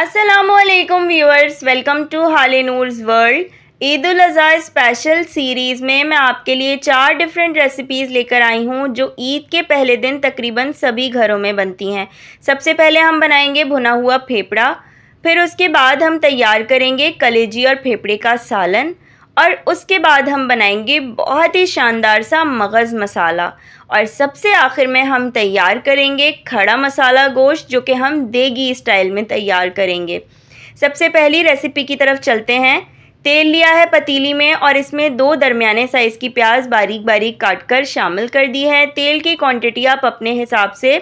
Aslam viewers welcome to हाल नूर्स world Eid Azha special series में मैं आपके लिए चार डिफरेंट रेसिपीज़ लेकर आई हूँ जो ईद के पहले दिन तकरीबन सभी घरों में बनती हैं सबसे पहले हम बनाएंगे भुना हुआ फेफड़ा फिर उसके बाद हम तैयार करेंगे कलेजी और फेफड़े का सालन और उसके बाद हम बनाएंगे बहुत ही शानदार सा मगज़ मसाला और सबसे आखिर में हम तैयार करेंगे खड़ा मसाला गोश्त जो कि हम देगी स्टाइल में तैयार करेंगे सबसे पहली रेसिपी की तरफ चलते हैं तेल लिया है पतीली में और इसमें दो दरमियाने साइज़ की प्याज बारीक बारीक काट कर शामिल कर दी है तेल की क्वांटिटी आप अपने हिसाब से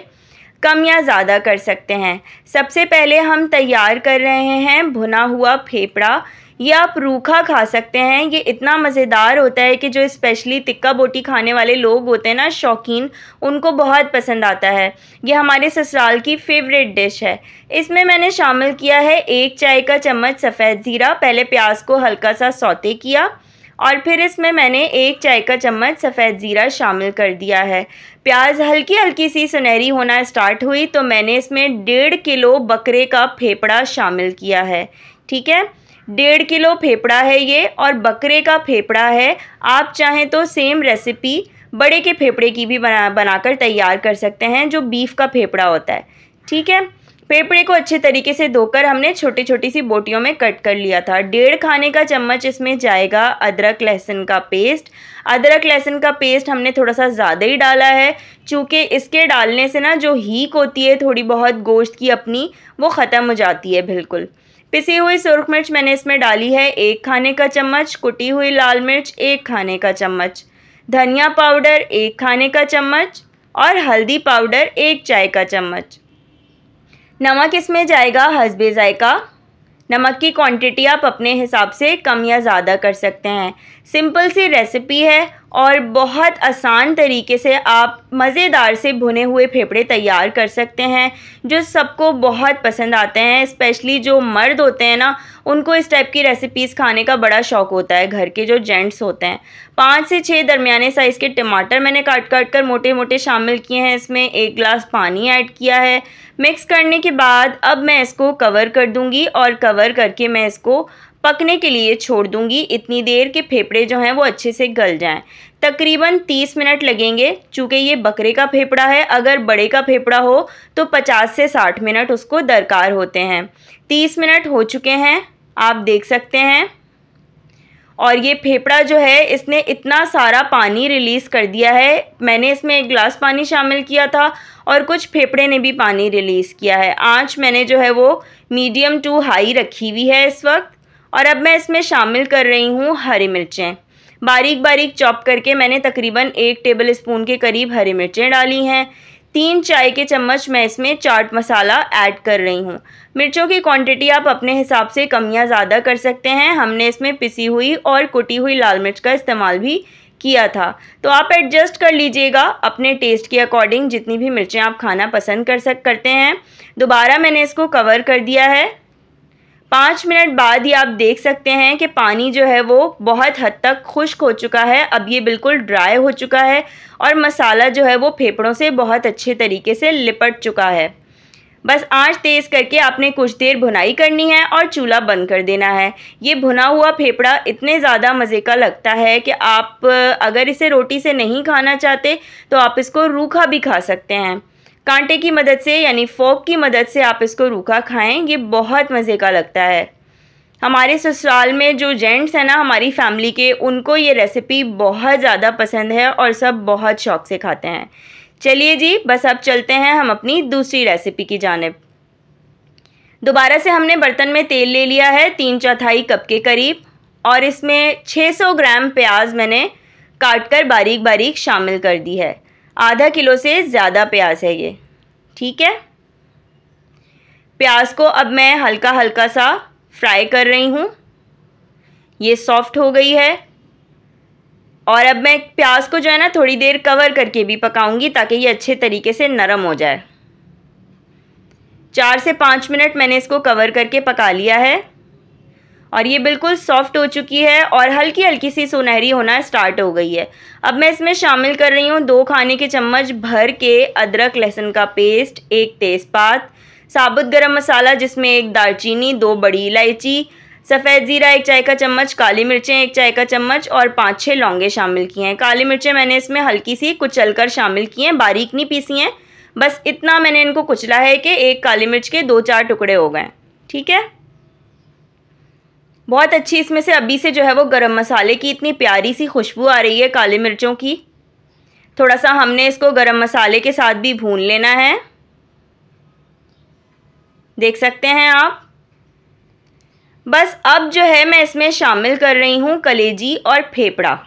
कम या ज़्यादा कर सकते हैं सबसे पहले हम तैयार कर रहे हैं भुना हुआ फेफड़ा ये आप रूखा खा सकते हैं ये इतना मज़ेदार होता है कि जो स्पेशली तिक्का बोटी खाने वाले लोग होते हैं ना शौकीन उनको बहुत पसंद आता है ये हमारे ससुराल की फेवरेट डिश है इसमें मैंने शामिल किया है एक चाय का चम्मच सफ़ेद ज़ीरा पहले प्याज को हल्का सा सौते किया और फिर इसमें मैंने एक चाय का चम्मच सफ़ेद ज़ीरा शामिल कर दिया है प्याज हल्की हल्की सी सुनहरी होना स्टार्ट हुई तो मैंने इसमें डेढ़ किलो बकरे का फेफड़ा शामिल किया है ठीक है डेढ़ किलो फेफड़ा है ये और बकरे का फेफड़ा है आप चाहें तो सेम रेसिपी बड़े के फेफड़े की भी बना बनाकर तैयार कर सकते हैं जो बीफ का फेफड़ा होता है ठीक है फेफड़े को अच्छे तरीके से धोकर हमने छोटी छोटी सी बोटियों में कट कर लिया था डेढ़ खाने का चम्मच इसमें जाएगा अदरक लहसुन का पेस्ट अदरक लहसुन का पेस्ट हमने थोड़ा सा ज़्यादा ही डाला है क्योंकि इसके डालने से ना जो हीक होती है थोड़ी बहुत गोश्त की अपनी वो ख़त्म हो जाती है बिल्कुल पिसी हुई सुरख मिर्च मैंने इसमें डाली है एक खाने का चम्मच कुटी हुई लाल मिर्च एक खाने का चम्मच धनिया पाउडर एक खाने का चम्मच और हल्दी पाउडर एक चाय का चम्मच नमक इसमें जाएगा हसबे जायका नमक की क्वांटिटी आप अपने हिसाब से कम या ज़्यादा कर सकते हैं सिंपल सी रेसिपी है और बहुत आसान तरीके से आप मज़ेदार से भुने हुए फेफड़े तैयार कर सकते हैं जो सबको बहुत पसंद आते हैं स्पेशली जो मर्द होते हैं ना उनको इस टाइप की रेसिपीज़ खाने का बड़ा शौक होता है घर के जो जेंट्स होते हैं पाँच से छः दरमियाने साइज़ के टमाटर मैंने काट काट कर मोटे मोटे शामिल किए हैं इसमें एक गिलास पानी ऐड किया है मिक्स करने के बाद अब मैं इसको कवर कर दूँगी और कवर करके मैं इसको पकने के लिए छोड़ दूंगी इतनी देर के फेफड़े जो हैं वो अच्छे से गल जाएं तकरीबन 30 मिनट लगेंगे चूँकि ये बकरे का फेफड़ा है अगर बड़े का फेफड़ा हो तो 50 से 60 मिनट उसको दरकार होते हैं 30 मिनट हो चुके हैं आप देख सकते हैं और ये फेफड़ा जो है इसने इतना सारा पानी रिलीज़ कर दिया है मैंने इसमें एक गिलास पानी शामिल किया था और कुछ फेफड़े ने भी पानी रिलीज़ किया है आँच मैंने जो है वो मीडियम टू हाई रखी हुई है इस वक्त और अब मैं इसमें शामिल कर रही हूँ हरी मिर्चें बारीक बारीक चॉप करके मैंने तकरीबन एक टेबल स्पून के करीब हरी मिर्चें डाली हैं तीन चाय के चम्मच मैं इसमें चाट मसाला ऐड कर रही हूँ मिर्चों की क्वांटिटी आप अपने हिसाब से कम या ज़्यादा कर सकते हैं हमने इसमें पिसी हुई और कुटी हुई लाल मिर्च का इस्तेमाल भी किया था तो आप एडजस्ट कर लीजिएगा अपने टेस्ट के अकॉर्डिंग जितनी भी मिर्चें आप खाना पसंद कर सक करते हैं दोबारा मैंने इसको कवर कर दिया है पाँच मिनट बाद ही आप देख सकते हैं कि पानी जो है वो बहुत हद तक खुश्क हो चुका है अब ये बिल्कुल ड्राई हो चुका है और मसाला जो है वो फेफड़ों से बहुत अच्छे तरीके से लिपट चुका है बस आंच तेज़ करके आपने कुछ देर भुनाई करनी है और चूल्हा बंद कर देना है ये भुना हुआ फेफड़ा इतने ज़्यादा मज़े का लगता है कि आप अगर इसे रोटी से नहीं खाना चाहते तो आप इसको रूखा भी खा सकते हैं कांटे की मदद से यानी फोक की मदद से आप इसको रूखा खाएं ये बहुत मज़े का लगता है हमारे ससुराल में जो जेंट्स हैं ना हमारी फैमिली के उनको ये रेसिपी बहुत ज़्यादा पसंद है और सब बहुत शौक से खाते हैं चलिए जी बस अब चलते हैं हम अपनी दूसरी रेसिपी की जानब दोबारा से हमने बर्तन में तेल ले लिया है तीन चौथाई कप के करीब और इसमें 600 ग्राम प्याज मैंने काट कर बारीक बारीक शामिल कर दी है आधा किलो से ज़्यादा प्याज है ये ठीक है प्याज को अब मैं हल्का हल्का सा फ्राई कर रही हूँ ये सॉफ्ट हो गई है और अब मैं प्याज को जो है ना थोड़ी देर कवर करके भी पकाऊंगी ताकि ये अच्छे तरीके से नरम हो जाए चार से पाँच मिनट मैंने इसको कवर करके पका लिया है और ये बिल्कुल सॉफ्ट हो चुकी है और हल्की हल्की सी सुनहरी होना स्टार्ट हो गई है अब मैं इसमें शामिल कर रही हूँ दो खाने के चम्मच भर के अदरक लहसुन का पेस्ट एक तेज़पात साबुत गरम मसाला जिसमें एक दालचीनी दो बड़ी इलायची सफ़ेद ज़ीरा एक चाय का चम्मच काली मिर्चें एक चाय का चम्मच और पाँच छः लौंगे शामिल किए हैं काली मिर्चें मैंने इसमें हल्की सी कुचल कर शामिल की हैं बारीक नहीं पीसी हैं बस इतना मैंने इनको कुचला है कि एक काली मिर्च के दो चार टुकड़े हो गए ठीक है बहुत अच्छी इसमें से अभी से जो है वो गरम मसाले की इतनी प्यारी सी खुशबू आ रही है काली मिर्चों की थोड़ा सा हमने इसको गरम मसाले के साथ भी भून लेना है देख सकते हैं आप बस अब जो है मैं इसमें शामिल कर रही हूँ कलेजी और फेफड़ा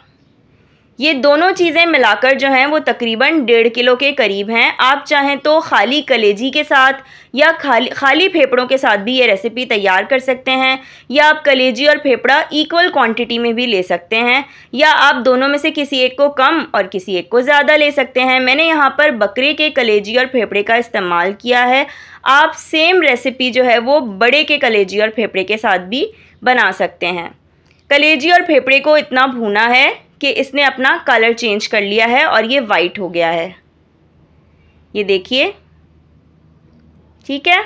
ये दोनों चीज़ें मिलाकर जो हैं वो तकरीबन डेढ़ किलो के करीब हैं आप चाहें तो खाली कलेजी के साथ या खाली खाली फेफड़ों के साथ भी ये रेसिपी तैयार कर सकते हैं या आप कलेजी और फेफड़ा इक्वल क्वांटिटी में भी ले सकते हैं या आप दोनों में से किसी एक को कम और किसी एक को ज़्यादा ले सकते हैं मैंने यहाँ पर बकरे के कलेजी और फेफड़े का इस्तेमाल किया है आप सेम रेसिपी जो है वो बड़े के कलेजी और फेफड़े के साथ भी बना सकते हैं कलेजी और फेफड़े को इतना भूना है कि इसने अपना कलर चेंज कर लिया है और ये वाइट हो गया है ये देखिए ठीक है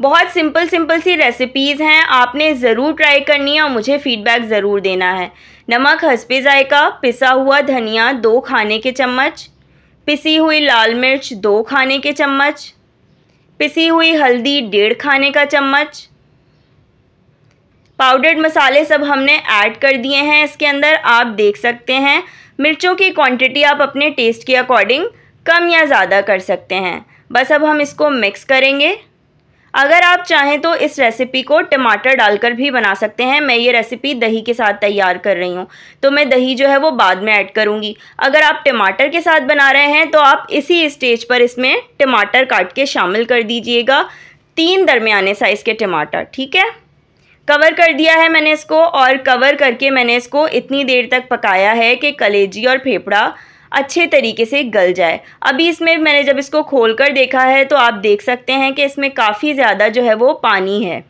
बहुत सिंपल सिंपल सी रेसिपीज़ हैं आपने ज़रूर ट्राई करनी है और मुझे फ़ीडबैक ज़रूर देना है नमक हंसपे जायका पिसा हुआ धनिया दो खाने के चम्मच पिसी हुई लाल मिर्च दो खाने के चम्मच पिसी हुई हल्दी डेढ़ खाने का चम्मच पाउडर्ड मसाले सब हमने ऐड कर दिए हैं इसके अंदर आप देख सकते हैं मिर्चों की क्वांटिटी आप अपने टेस्ट के अकॉर्डिंग कम या ज़्यादा कर सकते हैं बस अब हम इसको मिक्स करेंगे अगर आप चाहें तो इस रेसिपी को टमाटर डालकर भी बना सकते हैं मैं ये रेसिपी दही के साथ तैयार कर रही हूँ तो मैं दही जो है वो बाद में ऐड करूँगी अगर आप टमाटर के साथ बना रहे हैं तो आप इसी स्टेज पर इसमें टमाटर काट के शामिल कर दीजिएगा तीन दरमियाने साइज़ के टमाटर ठीक है कवर कर दिया है मैंने इसको और कवर करके मैंने इसको इतनी देर तक पकाया है कि कलेजी और फेफड़ा अच्छे तरीके से गल जाए अभी इसमें मैंने जब इसको खोल कर देखा है तो आप देख सकते हैं कि इसमें काफ़ी ज़्यादा जो है वो पानी है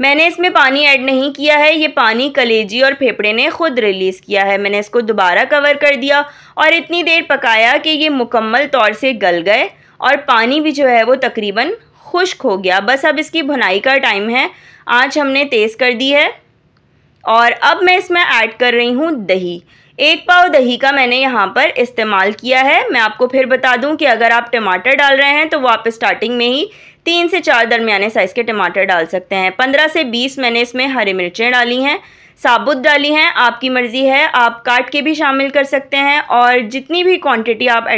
मैंने इसमें पानी ऐड नहीं किया है ये पानी कलेजी और फेफड़े ने खुद रिलीज़ किया है मैंने इसको दोबारा कवर कर दिया और इतनी देर पकाया कि ये मुकम्मल तौर से गल गए और पानी भी जो है वो तकरीबन खुश्क हो गया बस अब इसकी भुनाई का टाइम है आँच हमने तेज़ कर दी है और अब मैं इसमें ऐड कर रही हूँ दही एक पाव दही का मैंने यहाँ पर इस्तेमाल किया है मैं आपको फिर बता दूँ कि अगर आप टमाटर डाल रहे हैं तो वो आप स्टार्टिंग में ही तीन से चार दरमियाने साइज़ के टमाटर डाल सकते हैं पंद्रह से बीस मैंने इसमें हरी मिर्चें डाली हैं साबुत डाली हैं आपकी मर्ज़ी है आप काट के भी शामिल कर सकते हैं और जितनी भी क्वांटिटी आप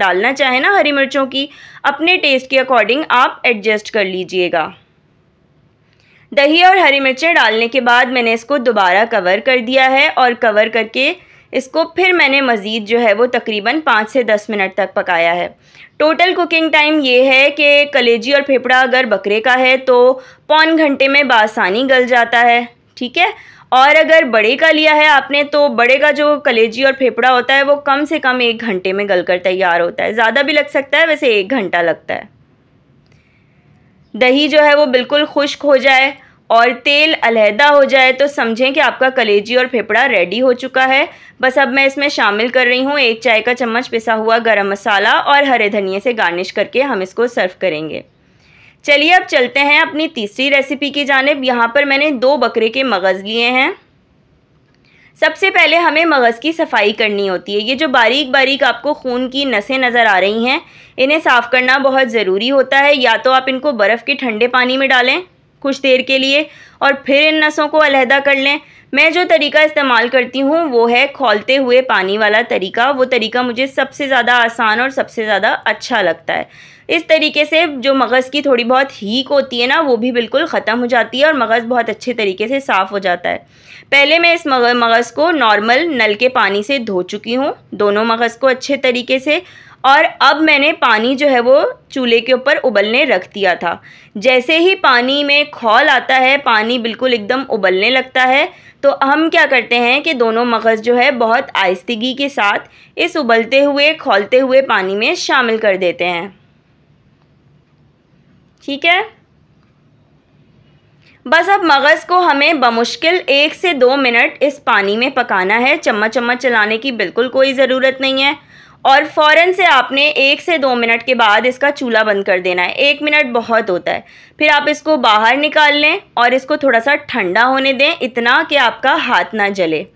डालना चाहें ना हरी मिर्चों की अपने टेस्ट के अकॉर्डिंग आप एडजस्ट कर लीजिएगा दही और हरी मिर्चें डालने के बाद मैंने इसको दोबारा कवर कर दिया है और कवर करके इसको फिर मैंने मज़ीद जो है वो तकरीबन पाँच से दस मिनट तक पकाया है टोटल कुकिंग टाइम ये है कि कलेजी और फेफड़ा अगर बकरे का है तो पौन घंटे में बासानी गल जाता है ठीक है और अगर बड़े का लिया है आपने तो बड़े का जो कलेजी और फेफड़ा होता है वो कम से कम एक घंटे में गलकर तैयार होता है ज़्यादा भी लग सकता है वैसे एक घंटा लगता है दही जो है वो बिल्कुल खुश्क हो जाए और तेल अलहदा हो जाए तो समझें कि आपका कलेजी और फेफड़ा रेडी हो चुका है बस अब मैं इसमें शामिल कर रही हूँ एक चाय का चम्मच पिसा हुआ गरम मसाला और हरे धनिए से गार्निश करके हम इसको सर्व करेंगे चलिए अब चलते हैं अपनी तीसरी रेसिपी की जानब यहाँ पर मैंने दो बकरे के मगज़ लिए हैं सबसे पहले हमें मगज़ की सफाई करनी होती है ये जो बारीक बारीक आपको खून की नसें नज़र आ रही हैं इन्हें साफ़ करना बहुत ज़रूरी होता है या तो आप इनको बर्फ़ के ठंडे पानी में डालें कुछ देर के लिए और फिर इन नसों को अलहदा कर लें मैं जो तरीका इस्तेमाल करती हूँ वो है खोलते हुए पानी वाला तरीका वो तरीका मुझे सबसे ज़्यादा आसान और सबसे ज़्यादा अच्छा लगता है इस तरीके से जो मगज़ की थोड़ी बहुत हीक होती है ना वो भी बिल्कुल ख़त्म हो जाती है और मगज़ बहुत अच्छे तरीके से साफ़ हो जाता है पहले मैं इस मगज़ को नॉर्मल नल के पानी से धो चुकी हूँ दोनों मगज़ को अच्छे तरीके से और अब मैंने पानी जो है वो चूल्हे के ऊपर उबलने रख दिया था जैसे ही पानी में खौल आता है पानी बिल्कुल एकदम उबलने लगता है तो हम क्या करते हैं कि दोनों मगज़ जो है बहुत आहिस्तगी के साथ इस उबलते हुए खोलते हुए पानी में शामिल कर देते हैं ठीक है बस अब मगज़ को हमें बमुश्किल एक से दो मिनट इस पानी में पकाना है चम्मच चम्मच चलाने की बिल्कुल कोई ज़रूरत नहीं है और फ़ौरन से आपने एक से दो मिनट के बाद इसका चूल्हा बंद कर देना है एक मिनट बहुत होता है फिर आप इसको बाहर निकाल लें और इसको थोड़ा सा ठंडा होने दें इतना कि आपका हाथ ना जले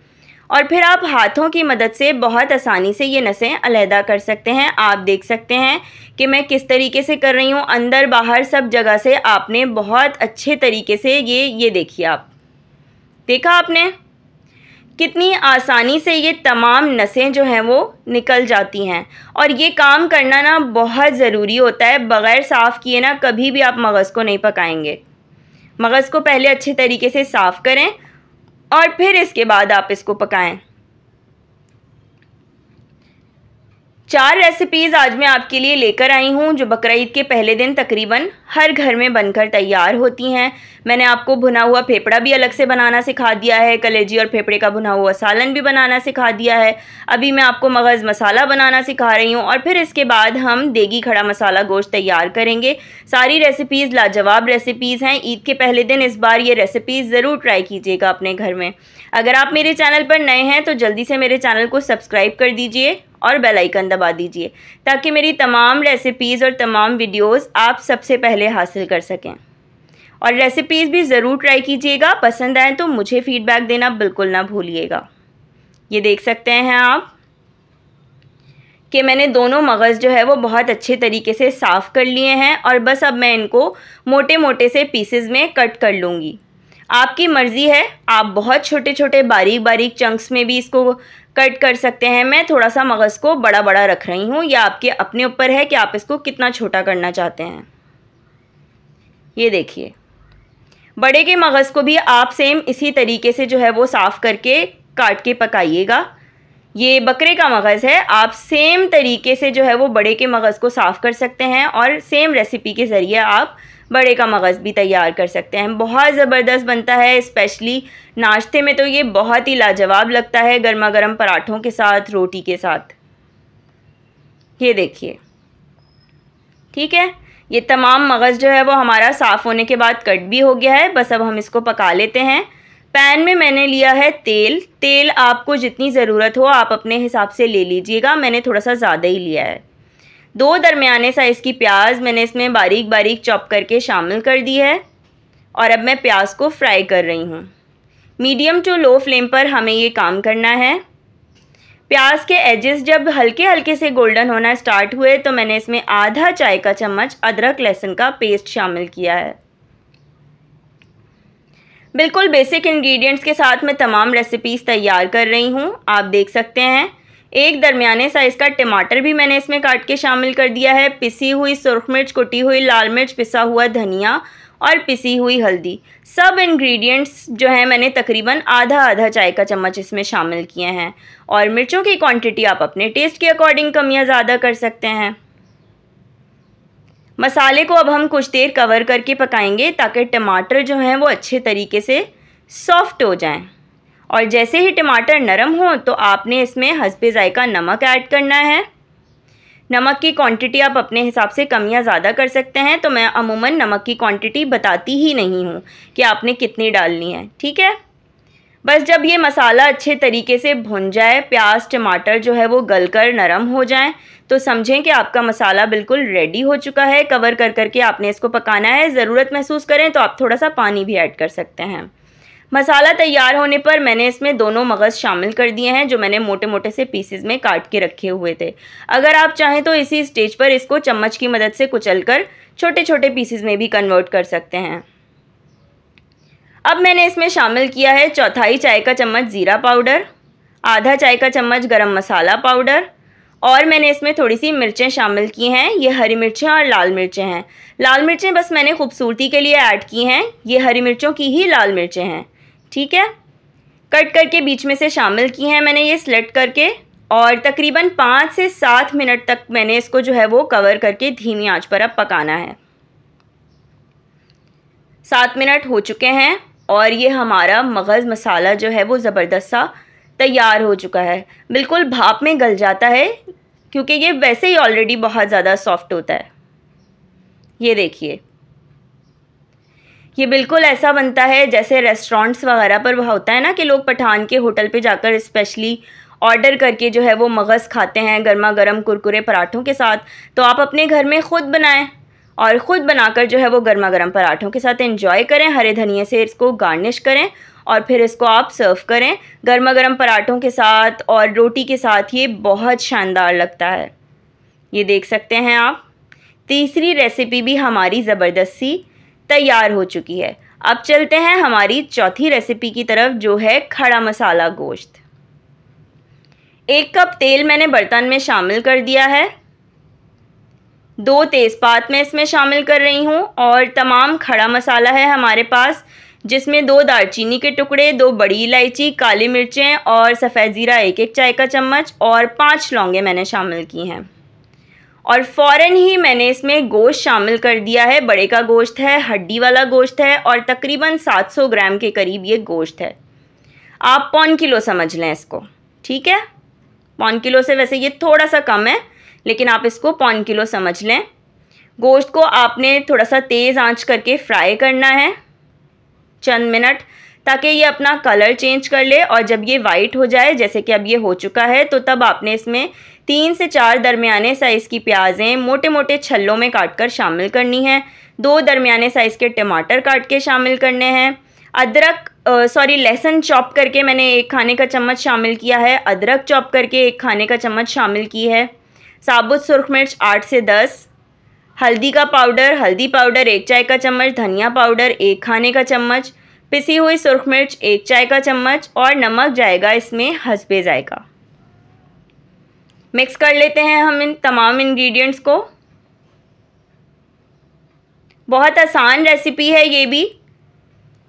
और फिर आप हाथों की मदद से बहुत आसानी से ये नसें अलहदा कर सकते हैं आप देख सकते हैं कि मैं किस तरीके से कर रही हूँ अंदर बाहर सब जगह से आपने बहुत अच्छे तरीके से ये ये देखिए आप देखा आपने कितनी आसानी से ये तमाम नसें जो हैं वो निकल जाती हैं और ये काम करना ना बहुत ज़रूरी होता है बग़ैर साफ़ किए ना कभी भी आप मगज़ को नहीं पकाएंगे मगज़ को पहले अच्छे तरीके से साफ़ करें और फिर इसके बाद आप इसको पकाएं चार रेसिपीज़ आज मैं आपके लिए लेकर आई हूँ जो बकर के पहले दिन तकरीबन हर घर में बनकर तैयार होती हैं मैंने आपको भुना हुआ फेफड़ा भी अलग से बनाना सिखा दिया है कलेजी और फेफड़े का भुना हुआ सालन भी बनाना सिखा दिया है अभी मैं आपको मगज़ मसाला बनाना सिखा रही हूँ और फिर इसके बाद हम देगी खड़ा मसाला गोश्त तैयार करेंगे सारी रेसिपीज़ लाजवाब रेसिपीज़ हैं ईद के पहले दिन इस बार ये रेसिपीज़ ज़रूर ट्राई कीजिएगा अपने घर में अगर आप मेरे चैनल पर नए हैं तो जल्दी से मेरे चैनल को सब्सक्राइब कर दीजिए और बेल आइकन दबा दीजिए ताकि मेरी तमाम रेसिपीज़ और तमाम वीडियोस आप सबसे पहले हासिल कर सकें और रेसिपीज़ भी ज़रूर ट्राई कीजिएगा पसंद आए तो मुझे फ़ीडबैक देना बिल्कुल ना भूलिएगा ये देख सकते हैं आप कि मैंने दोनों मगज़ जो है वो बहुत अच्छे तरीके से साफ़ कर लिए हैं और बस अब मैं इनको मोटे मोटे से पीसेस में कट कर लूँगी आपकी मर्ज़ी है आप बहुत छोटे छोटे बारीक बारीक चंक्स में भी इसको कट कर सकते हैं मैं थोड़ा सा मगज़ को बड़ा बड़ा रख रही हूँ या आपके अपने ऊपर है कि आप इसको कितना छोटा करना चाहते हैं ये देखिए बड़े के मगज़ को भी आप सेम इसी तरीके से जो है वो साफ़ करके काट के पकाइएगा ये बकरे का मगज़ है आप सेम तरीके से जो है वो बड़े के मगज़ को साफ़ कर सकते हैं और सेम रेसिपी के ज़रिए आप बड़े का मगज़ भी तैयार कर सकते हैं बहुत ज़बरदस्त बनता है स्पेशली नाश्ते में तो ये बहुत ही लाजवाब लगता है गर्मा गर्म पराठों के साथ रोटी के साथ ये देखिए ठीक है ये तमाम मगज़ जो है वो हमारा साफ़ होने के बाद कट भी हो गया है बस अब हम इसको पका लेते हैं पैन में मैंने लिया है तेल तेल आपको जितनी ज़रूरत हो आप अपने हिसाब से ले लीजिएगा मैंने थोड़ा सा ज़्यादा ही लिया है दो दरमियाने साइज़ की प्याज मैंने इसमें बारीक बारीक चॉप करके शामिल कर दी है और अब मैं प्याज को फ्राई कर रही हूँ मीडियम टू लो फ्लेम पर हमें ये काम करना है प्याज के एजेस जब हल्के हल्के से गोल्डन होना स्टार्ट हुए तो मैंने इसमें आधा चाय का चम्मच अदरक लहसुन का पेस्ट शामिल किया है बिल्कुल बेसिक इंग्रेडिएंट्स के साथ मैं तमाम रेसिपीज़ तैयार कर रही हूँ आप देख सकते हैं एक दरमियाने साइज़ का टमाटर भी मैंने इसमें काट के शामिल कर दिया है पिसी हुई सुरख मिर्च कुटी हुई लाल मिर्च पिसा हुआ धनिया और पिसी हुई हल्दी सब इंग्रेडिएंट्स जो हैं मैंने तकरीबन आधा आधा चाय का चम्मच इसमें शामिल किए हैं और मिर्चों की क्वांटिटी आप अपने टेस्ट के अकॉर्डिंग कम या ज़्यादा कर सकते हैं मसाले को अब हम कुछ देर कवर करके पकाएंगे ताकि टमाटर जो हैं वो अच्छे तरीके से सॉफ्ट हो जाएं और जैसे ही टमाटर नरम हो तो आपने इसमें हंसपे जायका नमक ऐड करना है नमक की क्वांटिटी आप अपने हिसाब से कम या ज़्यादा कर सकते हैं तो मैं अमूमन नमक की क्वांटिटी बताती ही नहीं हूँ कि आपने कितनी डालनी है ठीक है बस जब ये मसाला अच्छे तरीके से भुन जाए प्याज टमाटर जो है वो गल कर नरम हो जाए तो समझें कि आपका मसाला बिल्कुल रेडी हो चुका है कवर कर करके आपने इसको पकाना है ज़रूरत महसूस करें तो आप थोड़ा सा पानी भी ऐड कर सकते हैं मसाला तैयार होने पर मैंने इसमें दोनों मगज़ शामिल कर दिए हैं जो मैंने मोटे मोटे से पीसेस में काट के रखे हुए थे अगर आप चाहें तो इसी स्टेज पर इसको चम्मच की मदद से कुचलकर छोटे छोटे पीसेस में भी कन्वर्ट कर सकते हैं अब मैंने इसमें शामिल किया है चौथाई चाय का चम्मच ज़ीरा पाउडर आधा चाय का चम्मच गर्म मसाला पाउडर और मैंने इसमें थोड़ी सी मिर्चें शामिल की हैं ये हरी मिर्चें और लाल मिर्चें हैं लाल मिर्चें बस मैंने खूबसूरती के लिए ऐड की हैं ये हरी मिर्चों की ही लाल मिर्चें हैं ठीक है कट करके बीच में से शामिल की हैं मैंने ये स्लेट करके और तकरीबन पाँच से सात मिनट तक मैंने इसको जो है वो कवर करके धीमी आंच पर अब पकाना है सात मिनट हो चुके हैं और ये हमारा मगज़ मसाला जो है वो ज़बरदस्त सा तैयार हो चुका है बिल्कुल भाप में गल जाता है क्योंकि ये वैसे ही ऑलरेडी बहुत ज़्यादा सॉफ्ट होता है ये देखिए ये बिल्कुल ऐसा बनता है जैसे रेस्टोरेंट्स वगैरह पर होता है ना कि लोग पठान के होटल पे जाकर स्पेशली ऑर्डर करके जो है वो मगज़ खाते हैं गर्मा गर्म कुरकुरे पराठों के साथ तो आप अपने घर में ख़ुद बनाएं और ख़ुद बनाकर जो है वो गर्मा गर्म पराठों के साथ एंजॉय करें हरे धनिए से इसको गार्निश करें और फिर इसको आप सर्व करें गर्मा गर्म पराठों के साथ और रोटी के साथ ये बहुत शानदार लगता है ये देख सकते हैं आप तीसरी रेसिपी भी हमारी ज़बरदस्ती तैयार हो चुकी है अब चलते हैं हमारी चौथी रेसिपी की तरफ जो है खड़ा मसाला गोश्त एक कप तेल मैंने बर्तन में शामिल कर दिया है दो तेज़पात मैं इसमें शामिल कर रही हूँ और तमाम खड़ा मसाला है हमारे पास जिसमें दो दालचीनी के टुकड़े दो बड़ी इलायची काली मिर्चें और सफ़ेद ज़ीरा एक एक चाय का चम्मच और पांच लौंगे मैंने शामिल की हैं और फ़ौर ही मैंने इसमें गोश्त शामिल कर दिया है बड़े का गोश्त है हड्डी वाला गोश्त है और तकरीबन 700 ग्राम के करीब ये गोश्त है आप पौन किलो समझ लें इसको ठीक है पौन किलो से वैसे ये थोड़ा सा कम है लेकिन आप इसको पौन किलो समझ लें गोश्त को आपने थोड़ा सा तेज़ आँच करके फ्राई करना है चंद मिनट ताकि ये अपना कलर चेंज कर ले और जब ये वाइट हो जाए जैसे कि अब ये हो चुका है तो तब आपने इसमें तीन से चार दरमियाने साइज़ की प्याजें मोटे मोटे छल्लों में काट कर शामिल करनी है दो दरमियाने साइज़ के टमाटर काट के शामिल करने हैं अदरक सॉरी लहसुन चॉप करके मैंने एक खाने का चम्मच शामिल किया है अदरक चॉप करके एक खाने का चम्मच शामिल की है साबुत सुरख मिर्च आठ से दस हल्दी का पाउडर हल्दी पाउडर एक चाय का चम्मच धनिया पाउडर एक खाने का चम्मच पिसी हुई सुरख मिर्च एक चाय का चम्मच और नमक जाएगा इसमें हंसबे जाएगा मिक्स कर लेते हैं हम इन तमाम इंग्रेडिएंट्स को बहुत आसान रेसिपी है ये भी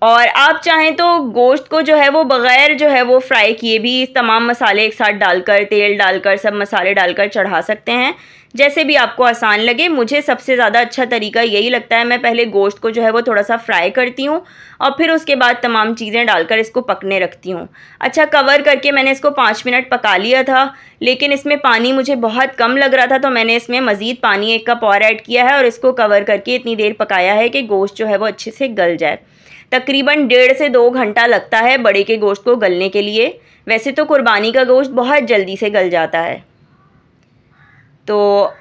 और आप चाहें तो गोश्त को जो है वो बग़ैर जो है वो फ्राई किए भी तमाम मसाले एक साथ डालकर तेल डालकर सब मसाले डालकर चढ़ा सकते हैं जैसे भी आपको आसान लगे मुझे सबसे ज़्यादा अच्छा तरीका यही लगता है मैं पहले गोश्त को जो है वो थोड़ा सा फ्राई करती हूँ और फिर उसके बाद तमाम चीज़ें डालकर इसको पकने रखती हूँ अच्छा कवर करके मैंने इसको पाँच मिनट पका लिया था लेकिन इसमें पानी मुझे बहुत कम लग रहा था तो मैंने इसमें मज़ीद पानी एक कप और ऐड किया है और इसको कवर करके इतनी देर पकाया है कि गोश्त जो है वो अच्छे से गल जाए तकरीबन डेढ़ से दो घंटा लगता है बड़े के गोश्त को गलने के लिए वैसे तो कुर्बानी का गोश्त बहुत जल्दी से गल जाता है तो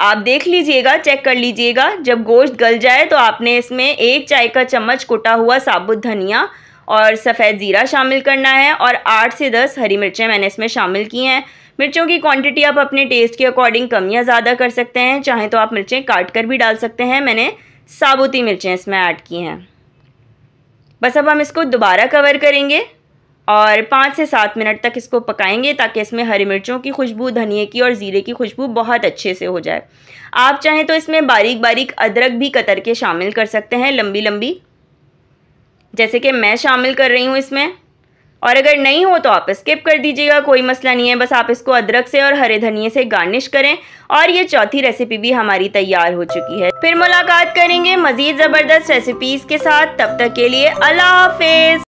आप देख लीजिएगा चेक कर लीजिएगा जब गोश्त गल जाए तो आपने इसमें एक चाय का चम्मच कुटा हुआ साबुत धनिया और सफ़ेद ज़ीरा शामिल करना है और आठ से दस हरी मिर्चें मैंने इसमें शामिल की हैं मिर्चों की क्वांटिटी आप अपने टेस्ट के अकॉर्डिंग कम या ज़्यादा कर सकते हैं चाहे तो आप मिर्चें काट कर भी डाल सकते हैं मैंने साबुती मिर्चें इसमें ऐड की हैं बस अब हम इसको दोबारा कवर करेंगे और पाँच से सात मिनट तक इसको पकाएंगे ताकि इसमें हरी मिर्चों की खुशबू धनिए की और ज़ीरे की खुशबू बहुत अच्छे से हो जाए आप चाहें तो इसमें बारीक बारीक अदरक भी कतर के शामिल कर सकते हैं लंबी लंबी जैसे कि मैं शामिल कर रही हूँ इसमें और अगर नहीं हो तो आप स्किप कर दीजिएगा कोई मसला नहीं है बस आप इसको अदरक से और हरे धनिए से गार्निश करें और ये चौथी रेसिपी भी हमारी तैयार हो चुकी है फिर मुलाकात करेंगे मज़ीद ज़बरदस्त रेसिपीज़ के साथ तब तक के लिए अल्लाह हाफिज़